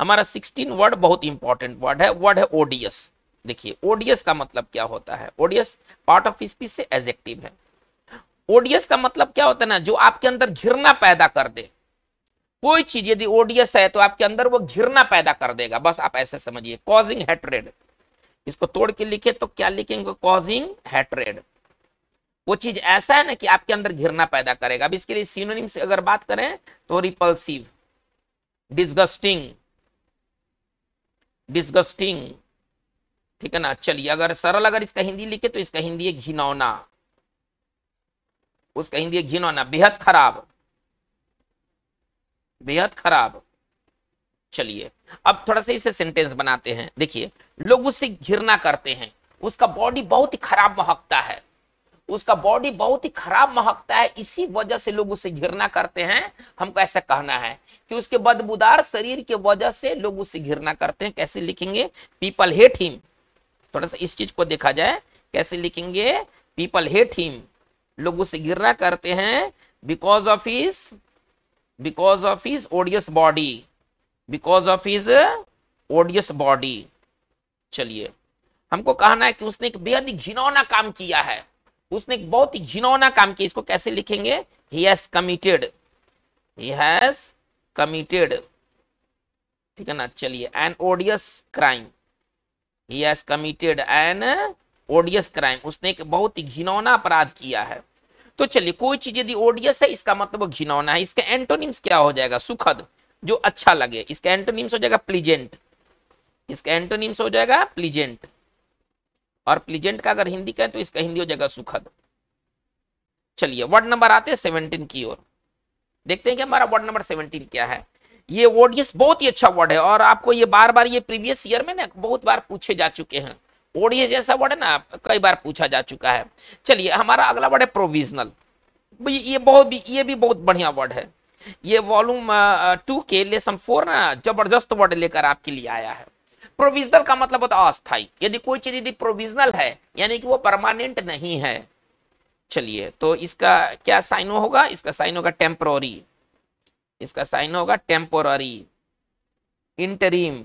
हमारा 16 वर्ड बहुत इंपॉर्टेंट वर्ड है वर्ड है ओडियस देखिए ओडियस का मतलब क्या होता है ओडियस पार्ट ऑफ स्पीच से एजेक्टिव है ओडियस का मतलब क्या होता है ना जो आपके अंदर घिरना पैदा कर दे कोई चीज यदि ओडियस है तो आपके अंदर वो घिरना पैदा कर देगा बस आप ऐसे समझिए कॉजिंग हैट्रेड इसको तोड़ के लिखे तो क्या लिखेंगे कॉजिंग हैट्रेड वो चीज ऐसा है ना कि आपके अंदर घिरना पैदा करेगा अब इसके लिए सीनोनिम से अगर बात करें तो रिपल्सिव डिस्गस्टिंग डिस्गस्टिंग ठीक है ना चलिए अगर सरल अगर इसका हिंदी लिखे तो इसका हिंदी है घिनौना उसका हिंदी है घिनौना बेहद खराब बेहद खराब चलिए अब थोड़ा सा इसे सेंटेंस बनाते हैं देखिए लोग उससे घिरना करते हैं उसका बॉडी बहुत ही खराब महकता है उसका बॉडी बहुत ही खराब महकता है इसी वजह से लोग उसे घृणा करते हैं हमको ऐसा कहना है कि उसके बदबूदार शरीर के वजह से लोग उसे घृणा करते हैं कैसे लिखेंगे पीपल हेट हिम थोड़ा सा इस चीज को देखा जाए कैसे लिखेंगे पीपल हेट हिम लोग उसे घृणा करते हैं because of his because of his odious body because of his odious body चलिए हमको कहना है कि उसने एक बेहद घिनौना काम किया है उसने एक बहुत ही घिनौना काम किया इसको कैसे लिखेंगे he has committed he has committed ठीक है ना चलिए an odious crime he has committed an odious crime उसने एक बहुत ही घिनौना अपराध किया है तो चलिए कोई चीज यदि ओडियस है इसका मतलब घिनौना है इसका एंटोनिम्स क्या हो जाएगा सुखद जो अच्छा लगे इसका एंटोनिम्स हो जाएगा प्लीजेंट इसका एंटोनिम्स हो जाएगा प्लीजेंट और प्लीजेंट का अगर हिंदी कहें तो इसका हिंदी हो जाएगा सुखद चलिए वर्ड नंबर आते हैं सेवनटीन की ओर देखते हैं कि हमारा वर्ड नंबर सेवनटीन क्या है ये वर्ड ये बहुत ही अच्छा वर्ड है और आपको ये बार बार ये प्रीवियस ईयर में ना बहुत बार पूछे जा चुके हैं ओडियस जैसा वर्ड है ना कई बार पूछा जा चुका है चलिए हमारा अगला वर्ड है प्रोविजनल ये बहुत ये भी बहुत बढ़िया वर्ड है ये वॉल्यूम टू के लेसन फोर ना जबरदस्त वर्ड लेकर आपके लिए आया है प्रोविजनल का मतलब होता है अस्थायी यदि कोई चीज यदि प्रोविजनल है यानी कि वो परमानेंट नहीं है चलिए तो इसका क्या साइन होगा इसका साइन होगा टेम्पोररी इसका साइन होगा टेम्पोररी इंटरीम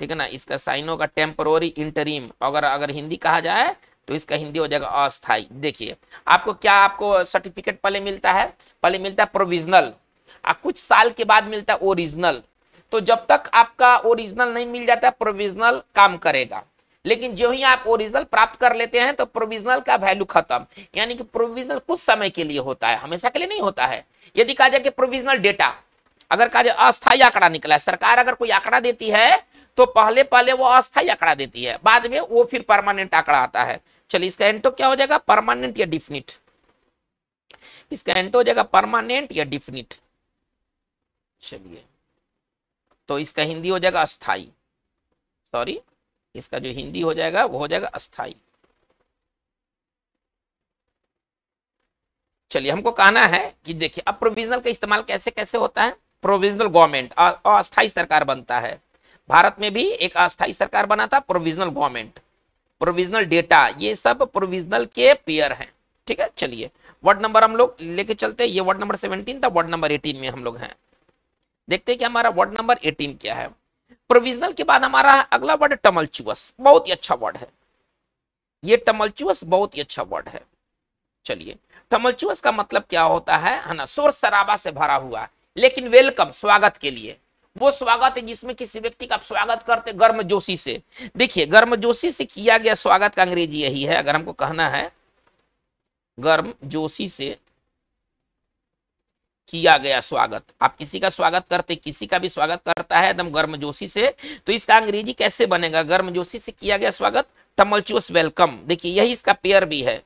ठीक है ना इसका साइन होगा टेम्पोररी इंटरीम अगर अगर हिंदी कहा जाए तो इसका हिंदी हो जाएगा अस्थाई देखिए आपको क्या आपको सर्टिफिकेट पहले मिलता है पहले मिलता है प्रोविजनल और कुछ साल के बाद मिलता है ओरिजिनल तो जब तक आपका ओरिजिनल नहीं मिल जाता प्रोविजनल काम करेगा लेकिन जो ही आप ओरिजिनल प्राप्त कर लेते हैं तो प्रोविजनल का वैल्यू खत्म यानी कि प्रोविजनल कुछ समय के लिए होता है हमेशा के लिए नहीं होता है यदि कहा जाए कि प्रोविजनल डेटा अगर कहा जाए अस्थायी आंकड़ा निकला है सरकार अगर कोई आंकड़ा देती है तो पहले पहले वो अस्थायी आंकड़ा देती है बाद में वो फिर परमानेंट आंकड़ा आता है चलिए इसका एंटो क्या हो जाएगा परमानेंट या डिफिनिट इसका एंटो हो जाएगा परमानेंट या डिफिनिट चलिए तो इसका हिंदी हो जाएगा अस्थाई सॉरी इसका जो हिंदी हो जाएगा वो हो जाएगा अस्थाई चलिए हमको कहना है कि देखिए अब प्रोविजनल का इस्तेमाल कैसे कैसे होता है प्रोविजनल गवर्नमेंट अस्थाई सरकार बनता है भारत में भी एक अस्थाई सरकार बना था प्रोविजनल गवर्नमेंट प्रोविजनल डेटा ये सब प्रोविजनल के पेयर हैं ठीक है चलिए वर्ड नंबर हम लोग लेके चलते हैं ये वर्ड नंबर सेवनटीन था वर्ड नंबर एटीन में हम लोग हैं देखते हैं कि हमारा वर्ड नंबर 18 क्या है प्रोविजनल के बाद हमारा अगला वर्ड टमलचुअस बहुत ही अच्छा वर्ड है ये टमलचुअस बहुत ही अच्छा वर्ड है चलिए टमलचुअस का मतलब क्या होता है है ना शोर शराबा से भरा हुआ लेकिन वेलकम स्वागत के लिए वो स्वागत है जिसमें किसी व्यक्ति का स्वागत करते गर्म जोशी से देखिए गर्म जोशी से किया गया स्वागत का अंग्रेजी यही है अगर हमको कहना है गर्म जोशी से किया गया स्वागत आप किसी का स्वागत करते किसी का भी स्वागत करता है एकदम गर्मजोशी से तो इसका अंग्रेजी कैसे बनेगा गर्मजोशी से किया गया स्वागत टमल्चुअस वेलकम देखिए यही इसका पेयर भी है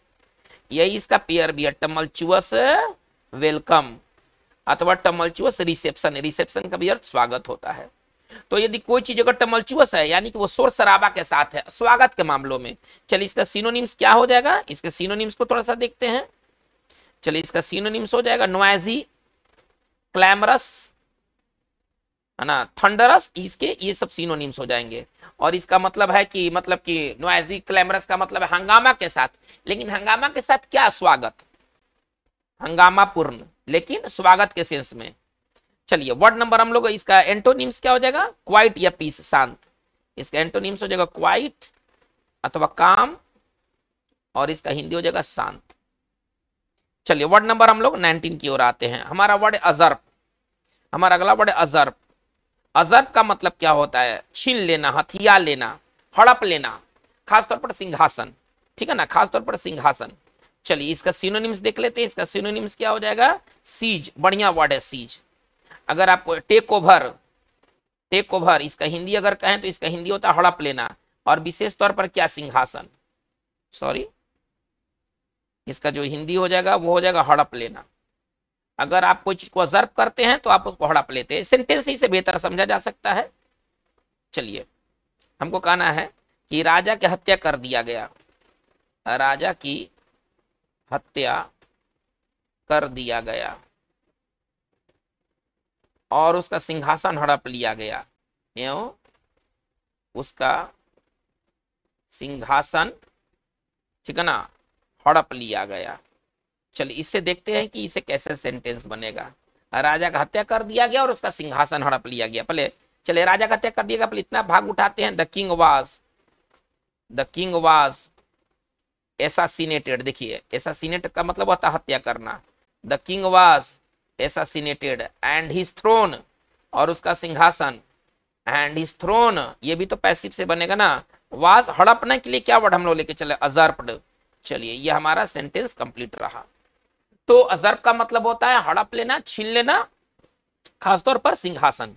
यही इसका पेयर भी है टमलचुअस वेलकम अथवा टमलचुअस रिसेप्शन रिसेप्शन का भी अर्थ स्वागत होता है तो यदि कोई चीज अगर टमल्चुअस है यानी कि वो शोर शराबा के साथ है स्वागत के मामलों में चलिए इसका सीनोनिम्स क्या हो जाएगा इसके सीनोनिम्स को थोड़ा सा देखते हैं चलिए इसका सीनोनिम्स हो जाएगा नोएजी क्लैमरस है ना थंडरस इसके ये सब सीनोनिम्स हो जाएंगे और इसका मतलब है कि मतलब कि नोएजी क्लैमरस का मतलब है हंगामा के साथ लेकिन हंगामा के साथ क्या स्वागत हंगामा पूर्ण लेकिन स्वागत के सेंस में चलिए वर्ड नंबर हम लोग इसका एंटोनिम्स क्या हो जाएगा क्वाइट या पीस शांत इसका एंटोनिम्स हो जाएगा क्वाइट अथवा काम और इसका हिंदी हो जाएगा शांत चलिए वर्ड नंबर हम लोग नाइनटीन की ओर आते हैं हमारा वर्ड अजर्ब हमारा अगला वर्ड अजर्ब अजर्ब का मतलब क्या होता है छीन लेना हथिया लेना हड़प लेना खासतौर पर सिंहासन ठीक है ना खासतौर पर सिंहासन चलिए इसका सिनोनिम्स देख लेते हैं इसका सिनोनिम्स क्या हो जाएगा सीज बढ़िया वर्ड है सीज अगर आपको टेक ओवर टेक ओवर इसका हिंदी अगर कहें तो इसका हिंदी होता है हड़प लेना और विशेष तौर पर क्या सिंहासन सॉरी इसका जो हिंदी हो जाएगा वो हो जाएगा हड़प लेना अगर आप कोई चीज को ऑब्जर्व करते हैं तो आप उसको हड़प लेते हैं सेंटेंस ही से बेहतर समझा जा सकता है चलिए हमको कहना है कि राजा की हत्या कर दिया गया राजा की हत्या कर दिया गया और उसका सिंहासन हड़प लिया गया एवं उसका सिंहासन ठीक है ना हड़प लिया गया चलिए इससे देखते हैं कि इसे कैसे सेंटेंस बनेगा राजा का हत्या कर दिया गया और उसका सिंहासन हड़प लिया गया पहले चले राजा का हत्या कर दिया गया पहले इतना भाग उठाते हैं the king was the king was assassinated देखिए एसासीनेट का मतलब होता है हत्या करना the king was assassinated and his throne और उसका सिंहासन एंड हिज थ्रोन ये भी तो पैसिव से बनेगा ना वाज हड़पने के लिए क्या वर्ड हम लोग लेके चले अजर्प्ड चलिए ये हमारा सेंटेंस कंप्लीट रहा तो अजर्ब का मतलब होता है हड़प लेना छीन लेना खासतौर पर सिंहासन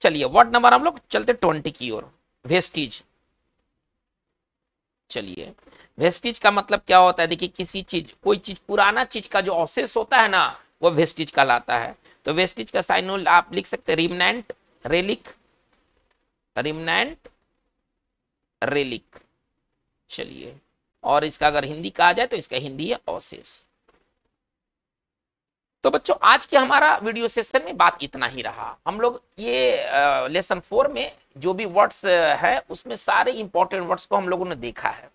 चलिए वर्ड नंबर हम लोग चलते ट्वेंटी की ओर वेस्टिज चलिए वेस्टिज का मतलब क्या होता है देखिए किसी चीज कोई चीज पुराना चीज का जो अवशेष होता है ना वो वेस्टिज कहलाता है तो वेस्टिज का साइन आप लिख सकते रिमनेंट रेलिक रिमनेंट रेलिक चलिए और इसका अगर हिंदी कहा जाए तो इसका हिंदी है अवशेष तो बच्चों आज के हमारा वीडियो सेशन में बात इतना ही रहा हम लोग ये लेसन फोर में जो भी वर्ड्स है उसमें सारे इंपॉर्टेंट वर्ड्स को हम लोगों ने देखा है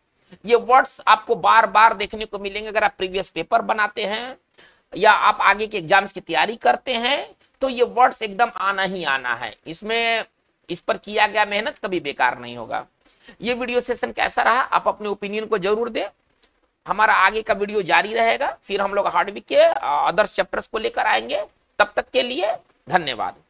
ये वर्ड्स आपको बार बार देखने को मिलेंगे अगर आप प्रीवियस पेपर बनाते हैं या आप आगे के एग्जाम्स की तैयारी करते हैं तो ये वर्ड्स एकदम आना ही आना है इसमें इस पर किया गया मेहनत कभी बेकार नहीं होगा ये वीडियो सेशन कैसा रहा आप अपने ओपिनियन को जरूर दें हमारा आगे का वीडियो जारी रहेगा फिर हम लोग हार्डविक के अदर्स चैप्टर्स को लेकर आएंगे तब तक के लिए धन्यवाद